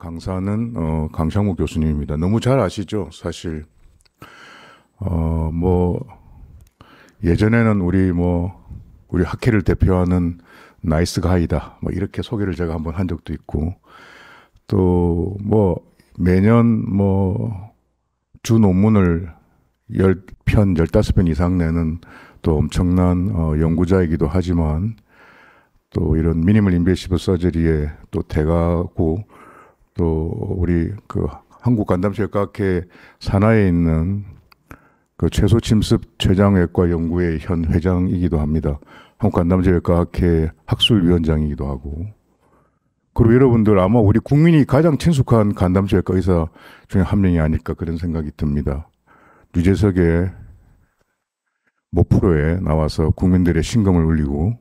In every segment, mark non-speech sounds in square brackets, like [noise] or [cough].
강사는 어, 강창목 교수님입니다. 너무 잘 아시죠? 사실 어, 뭐 예전에는 우리 뭐 우리 학회를 대표하는 나이스 가이다 뭐 이렇게 소개를 제가 한 번 한 적도 있고 또 뭐 매년 뭐 주 논문을 10편, 15편 이상 내는 또 엄청난 어, 연구자이기도 하지만 또 이런 미니멀 인베시브 서저리에 또 대가고 또 우리 그 한국 간담실과학회 산하에 있는 그 최소 침습 최장외과 연구회 현 회장이기도 합니다. 한국 간담실과학회 학술위원장이기도 하고 그리고 여러분들 아마 우리 국민이 가장 친숙한 간담실과 의사 중에 한 명이 아닐까 그런 생각이 듭니다. 유재석의 모프로에 나와서 국민들의 심금을 울리고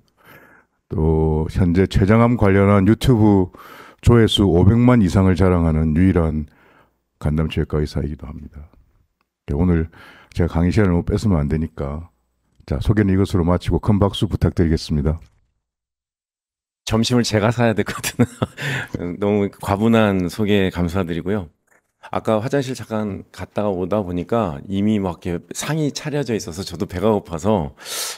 또 현재 췌장암 관련한 유튜브 조회수 500만 이상을 자랑하는 유일한 간담 치과 의사이기도 합니다. 네, 오늘 제가 강의 시간을 못 뺏으면 안 되니까 자 소개는 이것으로 마치고 큰 박수 부탁드리겠습니다. 점심을 제가 사야 되거든요. [laughs] 너무 과분한 소개 감사드리고요. 아까 화장실 잠깐 갔다가 오다 보니까 이미 막 이렇게 상이 차려져 있어서 저도 배가 고파서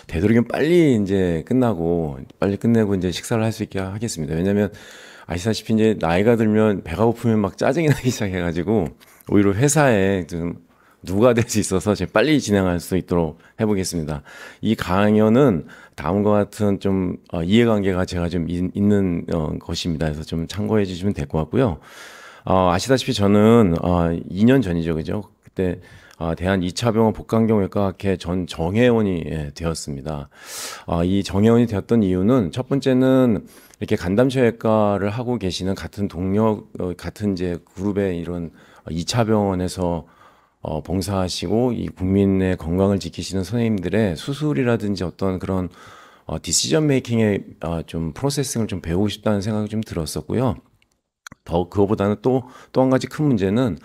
되도록이면 빨리 이제 끝나고 빨리 끝내고 이제 식사를 할 수 있게 하겠습니다. 왜냐면 아시다시피 이제 나이가 들면 배가 고프면 막 짜증이 [laughs] 나기 시작해가지고 오히려 회사에 좀 누가 될 수 있어서 제가 빨리 진행할 수 있도록 해보겠습니다. 이 강연은 다음과 같은 좀 어, 이해관계가 제가 좀 있는 어, 것입니다. 그래서 좀 참고해 주시면 될 것 같고요. 어, 아시다시피 저는 어, 2년 전이죠, 그죠? 그때 어, 대한 2차 병원 복강경외과학회 전정혜원이 예, 되었습니다. 어, 이정혜원이 되었던 이유는 첫 번째는 이렇게 간담체외과를 하고 계시는 같은 동료, 어, 같은 이제 그룹의 이런 2차 병원에서 어, 봉사하시고 이 국민의 건강을 지키시는 선생님들의 수술이라든지 어떤 그런 어, 디시전 메이킹의 어, 좀 프로세싱을 좀 배우고 싶다는 생각이 좀 들었었고요. 더 그거보다는 또 또 한 가지 큰 문제는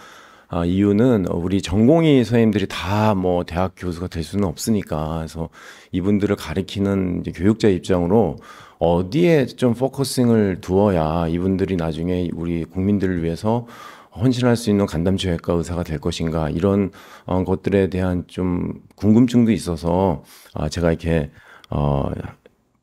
아, 이유는 우리 전공의 선생님들이 다 뭐 대학 교수가 될 수는 없으니까 그래서 이분들을 가리키는 교육자 입장으로 어디에 좀 포커싱을 두어야 이분들이 나중에 우리 국민들을 위해서 헌신할 수 있는 간담치외과 의사가 될 것인가 이런 어, 것들에 대한 좀 궁금증도 있어서 아, 제가 이렇게 어,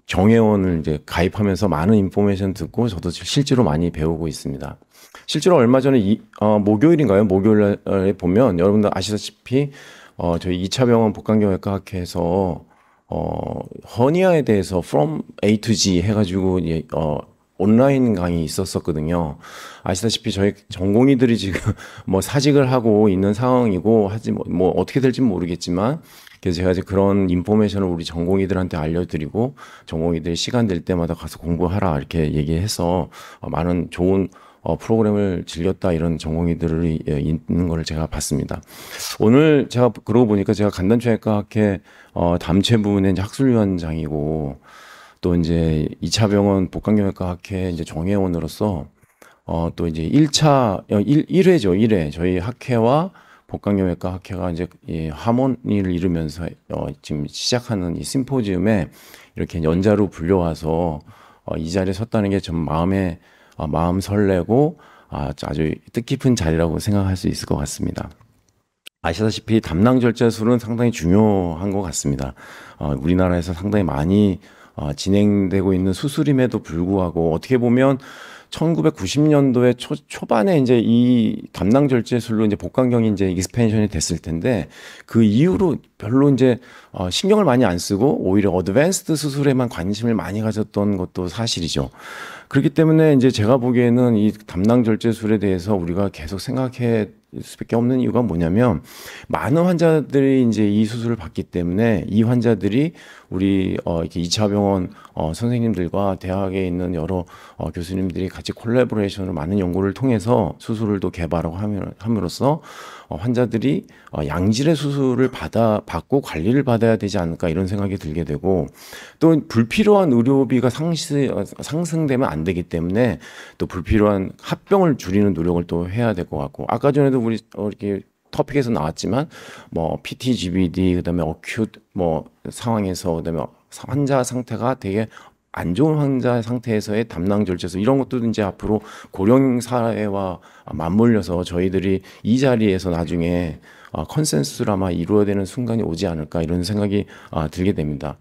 정회원을 이제 가입하면서 많은 인포메이션 듣고 저도 실제로 많이 배우고 있습니다. 실제로 얼마 전에 이, 어, 목요일인가요? 목요일에 보면 여러분들 아시다시피 어, 저희 2차 병원 복강경외과 학회에서 어, 허니아에 대해서 from A to G 해가지고 예, 어, 온라인 강의 있었었거든요. 아시다시피 저희 전공의들이 지금 [laughs] 뭐 사직을 하고 있는 상황이고 하지 뭐, 뭐 어떻게 될지 모르겠지만 그래서 제가 이제 그런 인포메이션을 우리 전공의들한테 알려드리고 전공의들이 시간 될 때마다 가서 공부하라 이렇게 얘기해서 어, 많은 좋은 어, 프로그램을 즐겼다 이런 전공의들이 예, 있는 걸 제가 봤습니다. 오늘 제가 그러고 보니까 제가 간단초외과 학회 어, 담채 부문의 학술위원장이고 또 이제 2차 병원 복강경외과 학회 이제 정회원으로서 어, 또 이제 1차 1, 어, 1회죠 1회 저희 학회와 복강경외과 학회가 이제 이 하모니를 이루면서 어, 지금 시작하는 이 심포지움에 이렇게 연자로 불려와서 어, 이 자리에 섰다는 게 좀 마음에 어, 마음 설레고 아, 아주 뜻깊은 자리라고 생각할 수 있을 것 같습니다. 아시다시피 담낭 절제술은 상당히 중요한 것 같습니다. 어, 우리나라에서 상당히 많이 어, 진행되고 있는 수술임에도 불구하고 어떻게 보면 1990년도에 초, 초반에 이제 이 담낭 절제술로 이제 복강경이 이제 익스펜션이 됐을 텐데 그 이후로 별로 이제 어, 신경을 많이 안 쓰고 오히려 어드밴스드 수술에만 관심을 많이 가졌던 것도 사실이죠. 그렇기 때문에 이제 제가 보기에는 이 담낭 절제술에 대해서 우리가 계속 생각해 수밖에 없는 이유가 뭐냐면 많은 환자들이 이제 이 수술을 받기 때문에 이 환자들이 우리 어, 이렇게 2차 병원 어, 선생님들과 대학에 있는 여러 어, 교수님들이 같이 콜라보레이션으로 많은 연구를 통해서 수술을 또 개발하고 함으로써 어, 환자들이 어, 양질의 수술을 받아 받고 관리를 받아야 되지 않을까 이런 생각이 들게 되고 또 불필요한 의료비가 상시, 어, 상승되면 안 되기 때문에 또 불필요한 합병을 줄이는 노력을 또 해야 될 것 같고 아까 전에도 우리 어, 이렇게 퍼픽에서 나왔지만 뭐 PTGBD 그다음에 어큐트 뭐 상황에서 그다음에 환자 상태가 되게 안 좋은 환자 상태에서의 담낭 절제서 이런 것도 이제 앞으로 고령 사회와 맞물려서 저희들이 이 자리에서 나중에 아, 컨센서스를 아마 이루어야 되는 순간이 오지 않을까 이런 생각이 아, 들게 됩니다.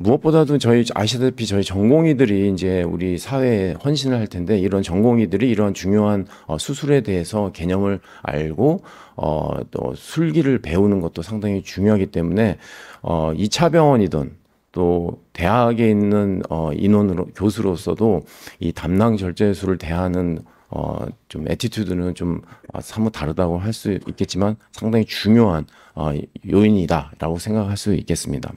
무엇보다도 저희 아시다시피 저희 전공의들이 이제 우리 사회에 헌신을 할 텐데 이런 전공의들이 이런 중요한 어, 수술에 대해서 개념을 알고 어, 또 술기를 배우는 것도 상당히 중요하기 때문에 어, 2차 병원이든 또 대학에 있는 어, 인원으로 교수로서도 이 담낭 절제술을 대하는 어, 좀 에티튜드는 좀 아, 사뭇 다르다고 할 수 있겠지만 상당히 중요한 어, 요인이다라고 생각할 수 있겠습니다.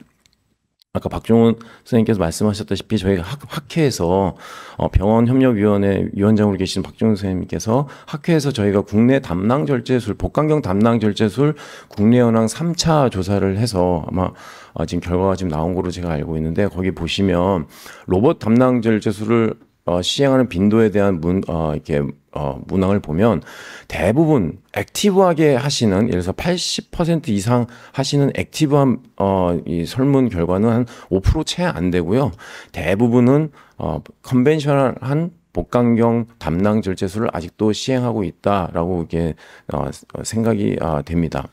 아까 박종훈 선생님께서 말씀하셨다시피 저희가 학, 학회에서 어, 병원 협력위원회 위원장으로 계신 박종훈 선생님께서 학회에서 저희가 국내 담낭 절제술, 복강경 담낭 절제술 국내 현황 3차 조사를 해서 아마 어, 지금 결과가 지금 나온 거로 제가 알고 있는데 거기 보시면 로봇 담낭 절제술을 어, 시행하는 빈도에 대한 문, 어, 이렇게, 어, 문항을 보면 대부분 액티브하게 하시는, 예를 들어서 80% 이상 하시는 액티브한, 어, 이 설문 결과는 한 5%채 안 되고요. 대부분은, 어, 컨벤셔널한 복강경 담낭 절제술을 아직도 시행하고 있다라고 이게 렇 어, 생각이 어, 됩니다.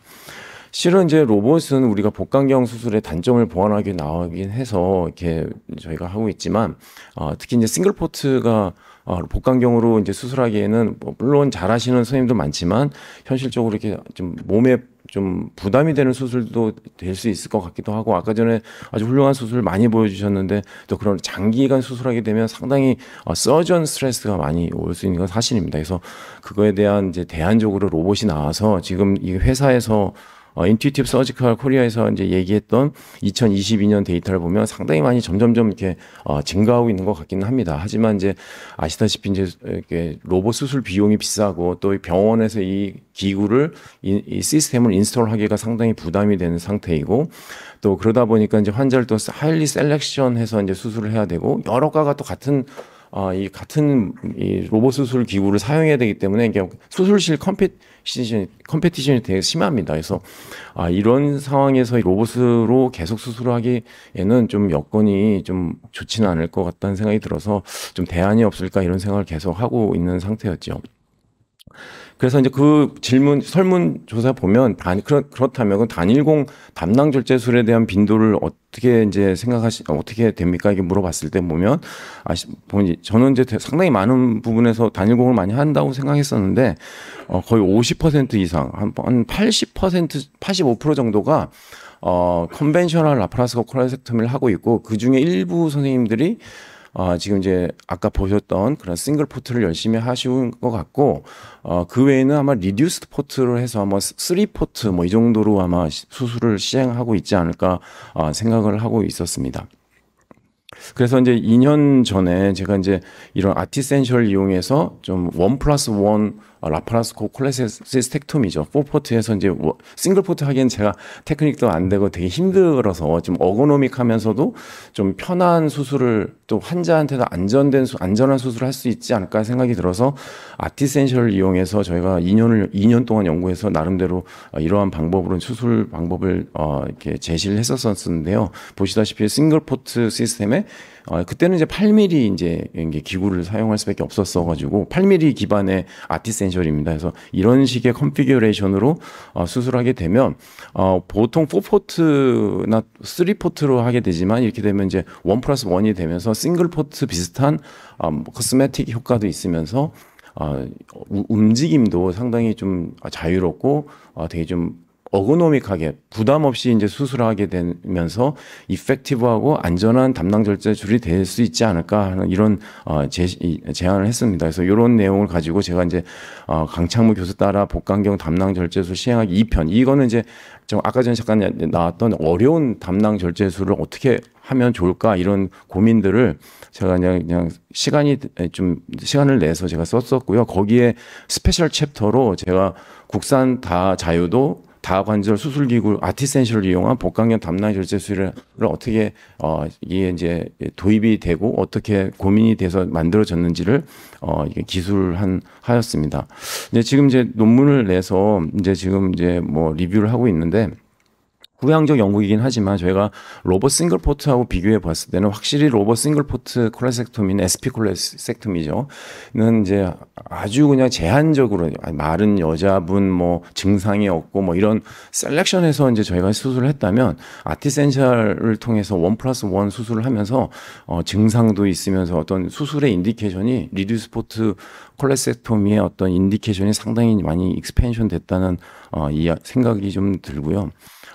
실은 이제 로봇은 우리가 복강경 수술의 단점을 보완하기 나오긴 해서 이렇게 저희가 하고 있지만 어, 특히 이제 싱글 포트가 어, 복강경으로 이제 수술하기에는 뭐 물론 잘하시는 선생님도 많지만 현실적으로 이렇게 좀 몸에 좀 부담이 되는 수술도 될 수 있을 것 같기도 하고 아까 전에 아주 훌륭한 수술 많이 보여주셨는데 또 그런 장기간 수술하게 되면 상당히 어, 서전 스트레스가 많이 올 수 있는 건 사실입니다. 그래서 그거에 대한 이제 대안적으로 로봇이 나와서 지금 이 회사에서 어, 인튜이티브 서지컬 코리아에서 이제 얘기했던 2022년 데이터를 보면 상당히 많이 점점점 이렇게 어, 증가하고 있는 것 같기는 합니다. 하지만 이제 아시다시피 이제 이렇게 로봇 수술 비용이 비싸고 또 병원에서 이 기구를 이, 이 시스템을 인스톨하기가 상당히 부담이 되는 상태이고 또 그러다 보니까 이제 환자를 또 하일리 셀렉션해서 이제 수술을 해야 되고 여러 과가 또 같은 어, 이 같은 이 로봇 수술 기구를 사용해야 되기 때문에 수술실 컴페티션이, 컴페티션이 되게 심합니다. 그래서 아, 이런 상황에서 로봇으로 계속 수술하기에는 좀 여건이 좀 좋지는 않을 것 같다는 생각이 들어서 좀 대안이 없을까 이런 생각을 계속 하고 있는 상태였죠. 그래서 이제 그 질문 설문 조사 보면 단, 그렇, 그렇다면 단일공 담낭 절제술에 대한 빈도를 어떻게 이제 생각하시 어떻게 됩니까 이게 물어봤을 때 보면 아시 보면 저는 이제 상당히 많은 부분에서 단일공을 많이 한다고 생각했었는데 어, 거의 50% 이상 한80% 85% 정도가 어 컨벤셔널 라프라스코 콜라섹터미를 하고 있고 그 중에 일부 선생님들이 어, 지금 이제 아까 보셨던 그런 싱글 포트를 열심히 하시는 것 같고 어, 그 외에는 아마 리듀스 포트를 해서 아마 쓰리 포트 뭐 이 정도로 아마 수술을 시행하고 있지 않을까 어, 생각을 하고 있었습니다. 그래서 이제 2년 전에 제가 이제 이런 아티센셜 이용해서 좀 원 플러스 원 어, 라파라스코 콜레세스텍톰이죠. 포포트에서 이제 싱글포트 하기엔 제가 테크닉도 안 되고 되게 힘들어서 좀어그노믹하면서도좀 편한 수술을 또 환자한테도 안전된 수, 안전한 수술을 할 수 있지 않을까 생각이 들어서 아티센셜을 이용해서 저희가 2년을 2년 동안 연구해서 나름대로 어, 이러한 방법으로 수술 방법을 어, 이렇게 제시를 했었었는데요. 보시다시피 싱글포트 시스템에 어, 그때는 이제 8mm 이제 기구를 사용할 수밖에 없었어 가지고 8mm 기반의 아티센셜 디펜셔입니다. 그래서 이런 식의 컨피규레이션으로 어, 수술하게 되면 어, 보통 4포트나 3포트로 하게 되지만 이렇게 되면 이제 1 플러스 1이 되면서 싱글포트 비슷한 어, 코스메틱 뭐 효과도 있으면서 어, 움직임도 상당히 좀 자유롭고 어, 되게 좀 어그노믹하게 부담 없이 이제 수술하게 되면서 이펙티브하고 안전한 담낭 절제술이 될 수 있지 않을까 하는 이런 어, 제, 제안을 했습니다. 그래서 이런 내용을 가지고 제가 이제 어, 강창무 교수 따라 복강경 담낭 절제술 시행하기 2편 이거는 이제 좀 아까 전에 잠깐 나왔던 어려운 담낭 절제술을 어떻게 하면 좋을까 이런 고민들을 제가 그냥 그냥 시간이 좀 시간을 내서 제가 썼었고요. 거기에 스페셜 챕터로 제가 국산 다 자유도 다관절 수술기구 아티센셜을 이용한 복강경 담낭 절제 수술을 어떻게 어 이게 이제 도입이 되고 어떻게 고민이 돼서 만들어졌는지를 어 이게 기술한 하였습니다. 이제 지금 이제 논문을 내서 이제 지금 이제 뭐 리뷰를 하고 있는데 불향적 연구이긴 하지만 저희가 로봇 싱글포트하고 비교해 봤을 때는 확실히 로봇 싱글포트 콜레섹토미는 SP 콜레섹토미죠는 이제 아주 그냥 제한적으로 마른 여자분 뭐 증상이 없고 뭐 이런 셀렉션해서 이제 저희가 수술을 했다면 아티센셜을 통해서 원 플러스 원 수술을 하면서 어, 증상도 있으면서 어떤 수술의 인디케이션이 리듀스포트 콜레섹토미의 어떤 인디케이션이 상당히 많이 익스펜션 됐다는 어, 이 생각이 좀 들고요.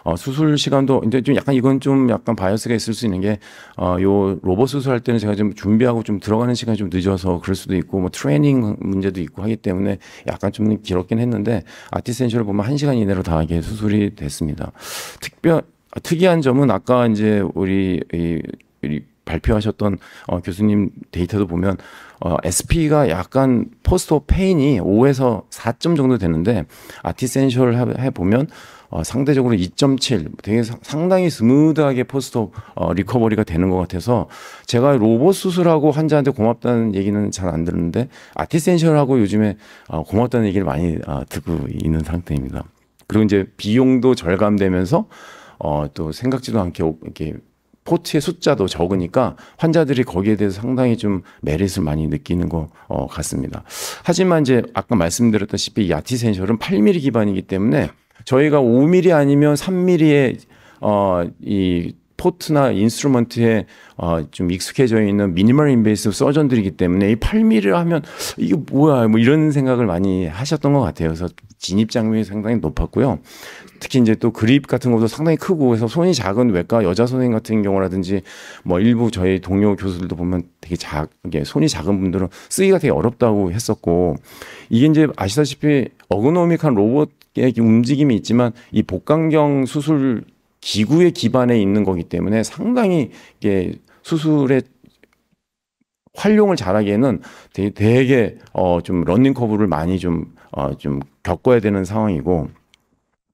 어, 수술 시간도 이제 좀 약간 이건 좀 약간 바이어스가 있을 수 있는 게 어, 요 로봇 수술할 때는 제가 좀 준비하고 좀 들어가는 시간이 좀 늦어서 그럴 수도 있고 뭐 트레이닝 문제도 있고 하기 때문에 약간 좀 길었긴 했는데 아티센셜을 보면 한 시간 이내로 다 이게 수술이 됐습니다. 특별 아, 특이한 점은 아까 이제 우리 이, 이 발표하셨던 어, 교수님 데이터도 보면 어, SP가 약간 포스트 페인이 5에서 4점 정도 되는데 아티센셜 해보면 어, 상대적으로 2.7 되게 상당히 스무드하게 포스트 어, 리커버리가 되는 것 같아서 제가 로봇 수술하고 환자한테 고맙다는 얘기는 잘 안 들었는데 아티센셜하고 요즘에 어, 고맙다는 얘기를 많이 어, 듣고 있는 상태입니다. 그리고 이제 비용도 절감되면서 어, 또 생각지도 않게 이렇게 포트의 숫자도 적으니까 환자들이 거기에 대해서 상당히 좀 메릿을 많이 느끼는 것 어, 같습니다. 하지만 이제 아까 말씀드렸다시피 야티센셜은 8mm 기반이기 때문에 저희가 5mm 아니면 3mm의 어이 포트나 인스트루먼트에 어, 좀 익숙해져 있는 미니멀 인베이스 서전들이기 때문에 이 8mm를 하면 이거 뭐야 뭐 이런 생각을 많이 하셨던 것 같아요. 그래서 진입 장벽이 상당히 높았고요. 특히 이제 또 그립 같은 것도 상당히 크고 해서 손이 작은 외과 여자 선생님 같은 경우라든지 뭐 일부 저희 동료 교수들도 보면 되게 작게 손이 작은 분들은 쓰기가 되게 어렵다고 했었고 이게 이제 아시다시피 어그노믹한 로봇의 움직임이 있지만 이 복강경 수술 기구의 기반에 있는 거기 때문에 상당히 이게 수술에 활용을 잘하기에는 되게, 되게 어, 좀 런닝 커브를 많이 좀, 어, 좀 겪어야 되는 상황이고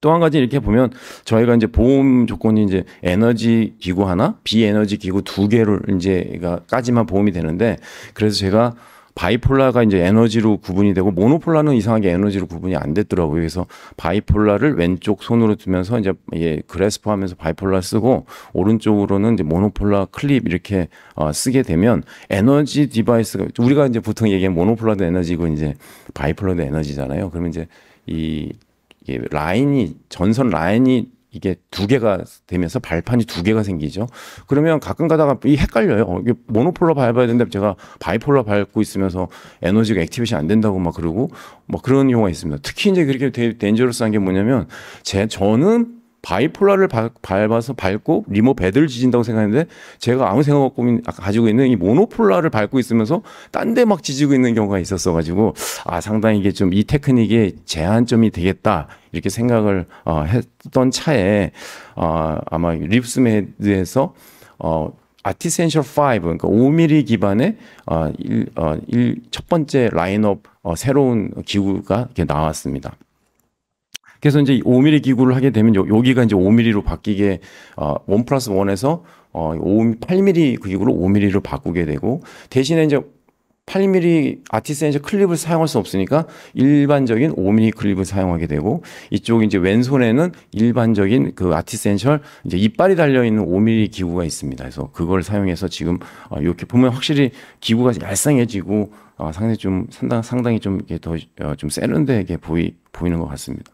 또 한 가지 이렇게 보면 저희가 이제 보험 조건이 이제 에너지 기구 하나, 비에너지 기구 두 개를 이제가 까지만 보험이 되는데 그래서 제가 바이폴라가 이제 에너지로 구분이 되고 모노폴라는 이상하게 에너지로 구분이 안 됐더라고요. 그래서 바이폴라를 왼쪽 손으로 두면서 이제 예, 그래스퍼 하면서 바이폴라 쓰고 오른쪽으로는 이제 모노폴라 클립 이렇게 어, 쓰게 되면 에너지 디바이스가 우리가 이제 보통 얘기하는 모노폴라도 에너지고 이제 바이폴라도 에너지잖아요. 그러면 이제 이, 이 라인이 전선 라인이 이게 두 개가 되면서 발판이 두 개가 생기죠. 그러면 가끔 가다가 이 헷갈려요. 어, 이게 모노폴라 밟아야 된다. 제가 바이폴라 밟고 있으면서 에너지가 액티베이션 안 된다고 막 그러고 뭐 그런 경우가 있습니다. 특히 이제 그렇게 데, 데인저러스한 게 뭐냐면 제 저는 바이폴라를 바, 밟아서 밟고 리모 배들 지진다고 생각했는데 제가 아무 생각 없고 아, 가지고 있는 이 모노폴라를 밟고 있으면서 딴 데 막 지지고 있는 경우가 있었어 가지고 아 상당히 이게 좀 이 테크닉의 제한점이 되겠다 이렇게 생각을 어, 했던 차에 어, 아마 립스메드에서 어, 아티센셜 5 그러니까 5mm 기반의 어, 일, 어, 일, 첫 번째 라인업 어, 새로운 기구가 이렇게 나왔습니다. 그래서 이제 5mm 기구를 하게 되면 요, 여기가 이제 5mm로 바뀌게 어, 1 플러스 1에서 어, 5, 8mm 그 기구로 5mm로 바꾸게 되고 대신에 이제 8mm 아티스는 이 클립을 사용할 수 없으니까 일반적인 5mm 클립을 사용하게 되고 이쪽 이제 왼손에는 일반적인 그 아티센셜 스 이제 이빨이 달려 있는 5mm 기구가 있습니다. 그래서 그걸 사용해서 지금 어 이렇게 보면 확실히 기구가 얄쌍해지고 어 상당히 좀 상당 상당히 좀 이게 더좀 어 세련되게 보이 보이는 것 같습니다.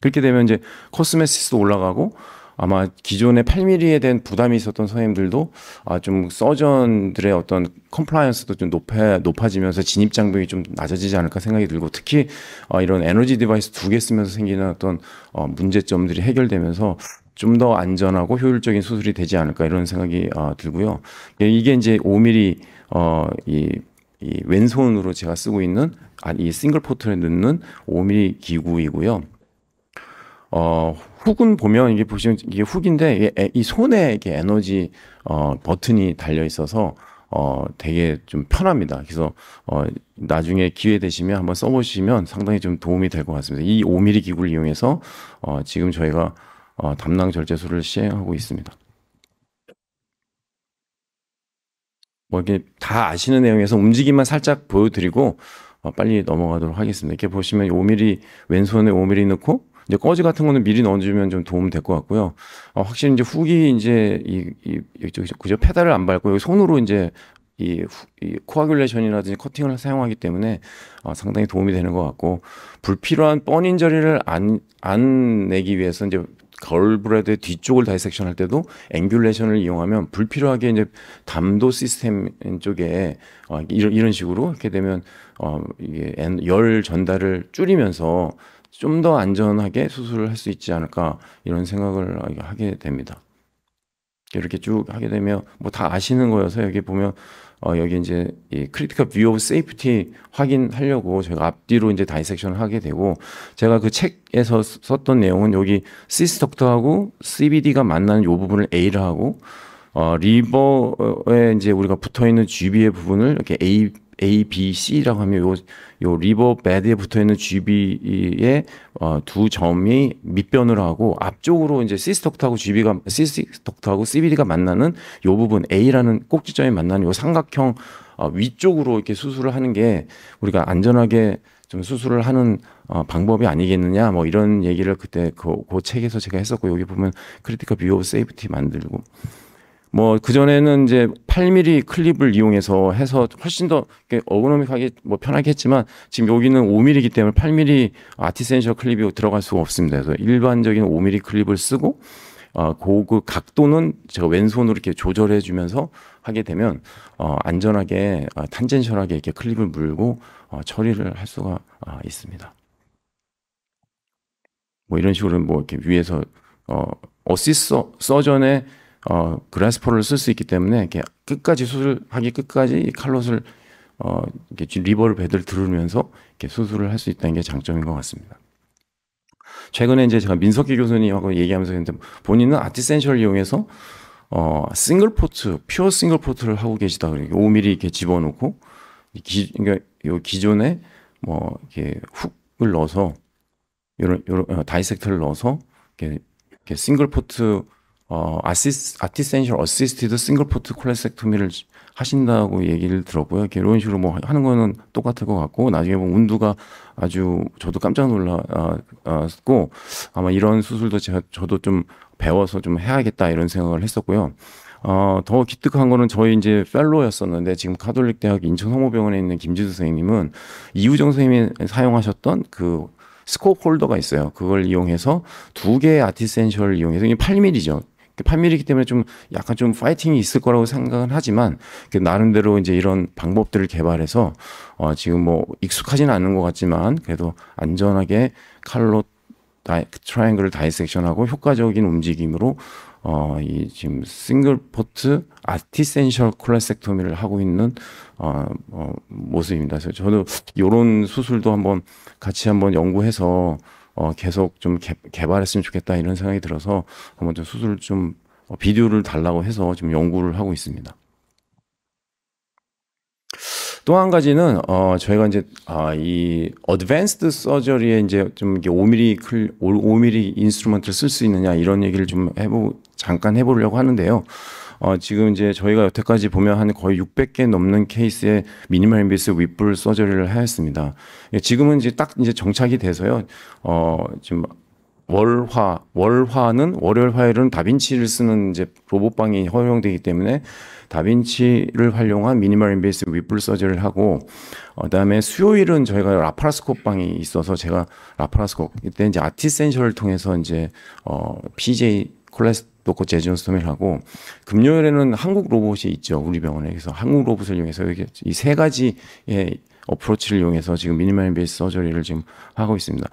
그렇게 되면 이제 코스메시스도 올라가고 아마 기존에 8mm에 대한 부담이 있었던 선생님들도 아좀 서전들의 어떤 컴플라이언스도 좀 높아 높아지면서 진입 장벽이 좀 낮아지지 않을까 생각이 들고 특히 어, 이런 에너지 디바이스 두 개 쓰면서 생기는 어떤 어, 문제점들이 해결되면서 좀 더 안전하고 효율적인 수술이 되지 않을까 이런 생각이 어, 들고요. 예, 이게 이제 5mm 어이 이 왼손으로 제가 쓰고 있는 아, 이 싱글 포트에 넣는 5mm 기구이고요. 어, 훅은 보면 이게 보시면 이게 훅인데 이이 손에 이게 에너지 어, 버튼이 달려 있어서 어, 되게 좀 편합니다. 그래서 어, 나중에 기회 되시면 한번 써보시면 상당히 좀 도움이 될 것 같습니다. 이 5mm 기구를 이용해서 어, 지금 저희가 어, 담낭 절제술을 시행하고 있습니다. 뭐 이게 다 아시는 내용에서 움직임만 살짝 보여드리고 어, 빨리 넘어가도록 하겠습니다. 이렇게 보시면 5mm 왼손에 5mm 넣고 이제 꺼지 같은 거는 미리 넣어주면 좀 도움 될것 같고요. 어, 확실히 이제 후기 이제 이, 이, 이쪽, 그죠? 페달을 안 밟고 여기 손으로 이제 이, 이 코아귤레이션이라든지 커팅을 사용하기 때문에 어, 상당히 도움이 되는 것 같고 불필요한 뻔인 저리를 안, 안 내기 위해서 이제 걸브레드의 뒤쪽을 다이섹션 할 때도 앵귤레이션을 이용하면 불필요하게 이제 담도 시스템 쪽에 어, 이런, 이런 식으로 이렇게 되면 어, 이게 열 전달을 줄이면서 좀더 안전하게 수술을 할 수 있지 않을까 이런 생각을 하게 됩니다. 이렇게 쭉 하게 되면 뭐 다 아시는 거여서 여기 보면 어 여기 이제 이 크리티컬 뷰 오브 세이프티 확인하려고 제가 앞뒤로 이제 다이섹션을 하게 되고 제가 그 책에서 썼던 내용은 여기 시스덕터하고 CBD가 만나는 요 부분을 A를 하고 어 리버에 이제 우리가 붙어 있는 GB의 부분을 이렇게 A A, B, C라고 하면 요, 요 리버 베드에 붙어 있는 GB의 어, 두 점이 밑변으로 하고 앞쪽으로 이제 시스톡트하고 GB가 시스톡트하고 CBD가 만나는 요 부분 A라는 꼭지점이 만나는 요 삼각형 어, 위쪽으로 이렇게 수술을 하는 게 우리가 안전하게 좀 수술을 하는 어, 방법이 아니겠느냐 뭐 이런 얘기를 그때 그, 그 책에서 제가 했었고 여기 보면 크리티컬 비오 세이프티 만들고 뭐 그전에는 이제 8mm 클립을 이용해서 해서 훨씬 더 어그노믹하게 뭐 편하게 했지만 지금 여기는 5mm이기 때문에 8mm 아티센셜 클립이 들어갈 수가 없습니다. 그래서 일반적인 5mm 클립을 쓰고 어, 고그 그 각도는 제가 왼손으로 이렇게 조절해 주면서 하게 되면 어, 안전하게 어, 탄젠셜하게 이렇게 클립을 물고 어, 처리를 할 수가 어, 있습니다. 뭐 이런 식으로 뭐 이렇게 위에서 어, 어시스 서전의 어, 그라스포를 쓸 수 있기 때문에 이렇게 끝까지 수술하기 끝까지 칼롯을 어, 이렇게 리버를 배들 들으면서 이렇게 수술을 할 수 있다는 게 장점인 것 같습니다. 최근에 이제 제가 민석기 교수님하고 얘기하면서 했는데 본인은 아티센셜 이용해서 어, 싱글 포트, 퓨어 싱글 포트를 하고 계시다. 그러니까 5mm 이렇게 집어넣고 기, 그러니까 요 기존에 뭐 이렇게 훅을 넣어서 요런 요런 어, 다이섹터를 넣어서 이렇게, 이렇게 싱글 포트 어, 아시스, 아티센셜 어시스티드 싱글 포트 콜레섹토미를 하신다고 얘기를 들었고요. 이런 식으로 뭐 하는 거는 똑같을 것 같고, 나중에 보면 운두가 아주 저도 깜짝 놀랐고, 아, 아, 아마 이런 수술도 제가, 저도 좀 배워서 좀 해야겠다 이런 생각을 했었고요. 어, 더 기특한 거는 저희 이제 펠로였었는데 지금 카톨릭 대학 인천 성모병원에 있는 김지수 선생님은 이우정 선생님이 사용하셨던 그 스코폴더가 있어요. 그걸 이용해서 두 개의 아티센셜을 이용해서 이게 8mm죠. 그 판밀이기 때문에 좀 약간 좀 파이팅이 있을 거라고 생각은 하지만 그 나름대로 이제 이런 방법들을 개발해서 어 지금 뭐 익숙하지는 않은 것 같지만 그래도 안전하게 칼로 다이, 트라이앵글을 다이섹션하고 효과적인 움직임으로 어, 이 지금 싱글 포트 아티센셜 콜레섹토미를 하고 있는 어, 어, 모습입니다. 그래서 저도 이런 수술도 한번 같이 한번 연구해서 어, 계속 좀 개, 개발했으면 좋겠다 이런 생각이 들어서 한번 좀 수술 좀 어, 비디오를 달라고 해서 지금 연구를 하고 있습니다. 또 한 가지는 어 저희가 이제 아이 어드밴스드 서저리에 이제 좀 이게 5mm 클 5mm 인스트루먼트를 쓸 수 있느냐 이런 얘기를 좀 해보 잠깐 해보려고 하는데요. 어, 지금 이제 저희가 여태까지 보면 한 거의 600개 넘는 케이스의 미니멀 인비스 윗불 서저리를 하였습니다. 예, 지금은 이제 딱 이제 정착이 돼서요. 어, 지금 월화, 월화는 월요일 화요일은 다빈치를 쓰는 이제 로봇방이 허용되기 때문에 다빈치를 활용한 미니멀 인베이스 윗불 서지를 하고 어, 그다음에 수요일은 저희가 라파라스콥 방이 있어서 제가 라파라스콥 이때 이제 아티센셜을 통해서 이제 어 PJ 콜레스토코 제존스톰이하고 금요일에는 한국 로봇이 있죠. 우리 병원에. 그래서 한국 로봇을 이용해서 이 세 가지의 어프로치를 이용해서 지금 미니멀 베이스 서저리를 지금 하고 있습니다.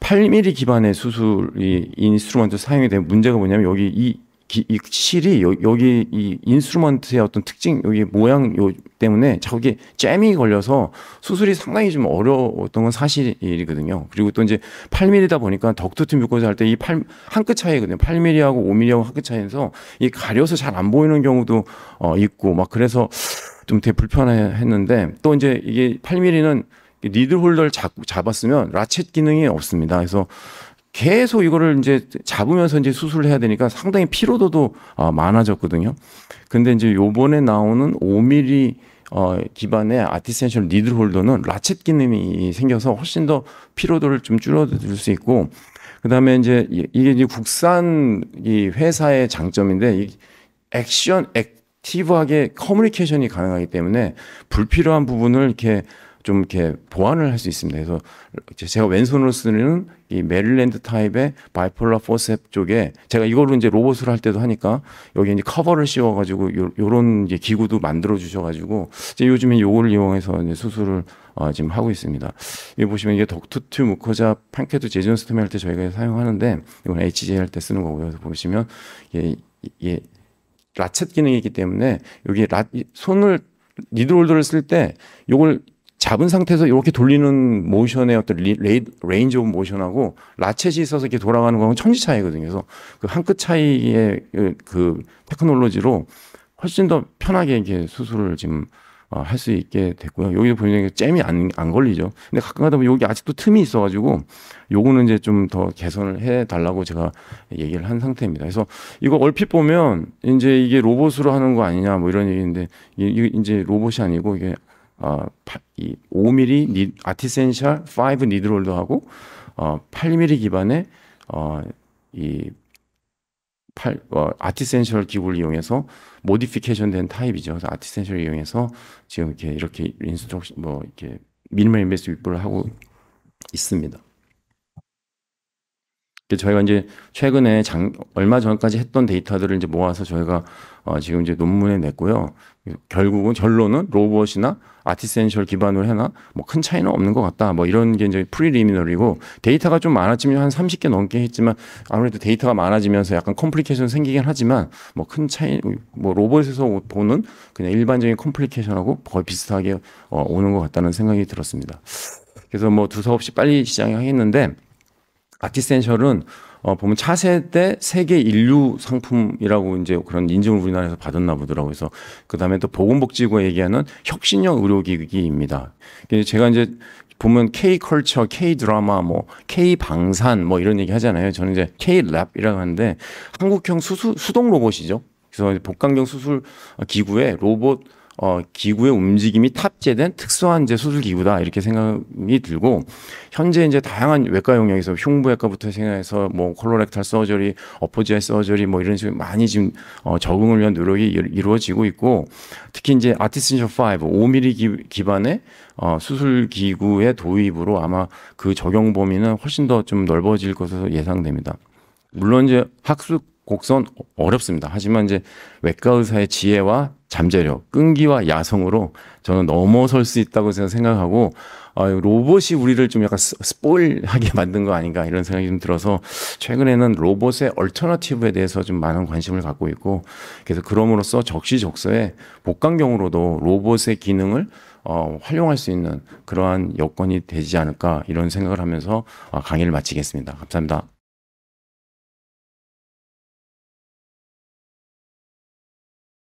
8mm 기반의 수술이 인스트루먼트 사용이 되 문제가 뭐냐면 여기 이 기, 이 실이 요, 여기 이 인스트루먼트의 어떤 특징 여기 모양 요 때문에 자꾸 이 잼이 걸려서 수술이 상당히 좀 어려웠던 건 사실이거든요. 그리고 또 이제 8mm다 보니까 덕트팀 묶어서 할때 이 팔한 끗 차이거든요. 8mm하고 5mm하고 한 끗 차이에서 이 가려서 잘 안 보이는 경우도 어 있고 막 그래서 좀 되게 불편했는데 또 이제 이게 8mm는 리드 홀더를 잡, 잡았으면 라쳇 기능이 없습니다. 그래서 계속 이거를 이제 잡으면서 이제 수술을 해야 되니까 상당히 피로도도 어, 많아졌거든요. 근데 이제 요번에 나오는 5mm 어, 기반의 아티센셜 니들 홀더는 라쳇 기능이 생겨서 훨씬 더 피로도를 좀 줄여줄 수 있고 그다음에 이제 이게 이제 국산 이 회사의 장점인데 이 액션 액티브하게 커뮤니케이션이 가능하기 때문에 불필요한 부분을 이렇게 좀 이렇게 보완을 할 수 있습니다. 그래서 제가 왼손으로 쓰는 이 메릴랜드 타입의 바이폴라 포셉 쪽에 제가 이걸로 이제 로봇으로 할 때도 하니까 여기 이제 커버를 씌워가지고 요, 런 이제 기구도 만들어 주셔가지고 이제 요즘에 요걸 이용해서 이제 수술을 어, 지금 하고 있습니다. 여기 보시면 이게 덕투트 무커자 판케도 제존스토할때 저희가 사용하는데 이건 HJ 할 때 쓰는 거고요. 그래서 보시면 이게 라쳇 기능이기 때문에 여기 라, 손을 니드롤더를 쓸 때 요걸 잡은 상태에서 이렇게 돌리는 모션의 어떤 레이, 레인지 오브 모션하고 라쳇이 있어서 이렇게 돌아가는 거는 천지 차이거든요. 그래서 그 한 끗 차이의 그, 그 테크놀로지로 훨씬 더 편하게 이렇게 수술을 지금 어, 할수 있게 됐고요. 여기도 보니까 잼이 안, 안 걸리죠. 근데 가끔 가다 보면 여기 아직도 틈이 있어가지고 요거는 이제 좀 더 개선을 해 달라고 제가 얘기를 한 상태입니다. 그래서 이거 얼핏 보면 이제 이게 로봇으로 하는 거 아니냐 뭐 이런 얘기인데 이, 이, 이제 로봇이 아니고 이게 어, 5mm 니, 아티센샬 5 니드롤더하고 어, 8mm 기반의 어, 이 8, 어, 아티센셜 기구를 이용해서 모디피케이션 된 타입이죠. 그래서 아티센셜을 이용해서 지금 이렇게 이렇게 인스트럭션 뭐 이렇게 미니멀 인베스 윗불를 하고 있습니다. 저희가 이제 최근에 장, 얼마 전까지 했던 데이터들을 이제 모아서 저희가 어, 지금 이제 논문에 냈고요. 결국은 결론은 로봇이나 아티센셜 기반으로 해나 뭐 큰 차이는 없는 것 같다. 뭐 이런 게 이제 프리리미널이고 데이터가 좀 많아지면 한 30개 넘게 했지만 아무래도 데이터가 많아지면서 약간 컴플리케이션 생기긴 하지만 뭐 큰 차이 뭐 로봇에서 보는 그냥 일반적인 컴플리케이션하고 거의 비슷하게 어, 오는 것 같다는 생각이 들었습니다. 그래서 뭐 두서없이 빨리 시장에 하겠는데 아티센셜은 어, 보면 차세 대 세계 인류 상품이라고 이제 그런 인증을 우리나라에서 받았나 보더라고요. 그래서 그 다음에 또 보건복지부가 얘기하는 혁신형 의료기기입니다. 제가 이제 보면 K-컬처, K-드라마, 뭐 K-방산 뭐 이런 얘기 하잖아요. 저는 이제 K-랩이라고 하는데 한국형 수수, 수동 로봇이죠. 그래서 복강경 수술 기구에 로봇 어, 기구의 움직임이 탑재된 특수한 이제 수술 기구다 이렇게 생각이 들고 현재 이제 다양한 외과 영역에서 흉부외과부터 생각해서 뭐 콜로렉탈 서저리, 어포지아 서저리 뭐 이런 식으로 많이 지금 어, 적응을 위한 노력이 이루어지고 있고 특히 이제 아티스션 5 5mm 기, 반의 어, 수술 기구의 도입으로 아마 그 적용 범위는 훨씬 더 좀 넓어질 것으로 예상됩니다. 물론 이제 학습 곡선 어렵습니다. 하지만 이제 외과 의사의 지혜와 잠재력, 끈기와 야성으로 저는 넘어설 수 있다고 생각하고 아, 로봇이 우리를 좀 약간 스포일하게 [laughs] 만든 거 아닌가 이런 생각이 좀 들어서 최근에는 로봇의 얼터너티브에 대해서 좀 많은 관심을 갖고 있고 그래서 그럼으로써 적시적소에 복강경으로도 로봇의 기능을 어, 활용할 수 있는 그러한 여건이 되지 않을까 이런 생각을 하면서 아, 강의를 마치겠습니다. 감사합니다.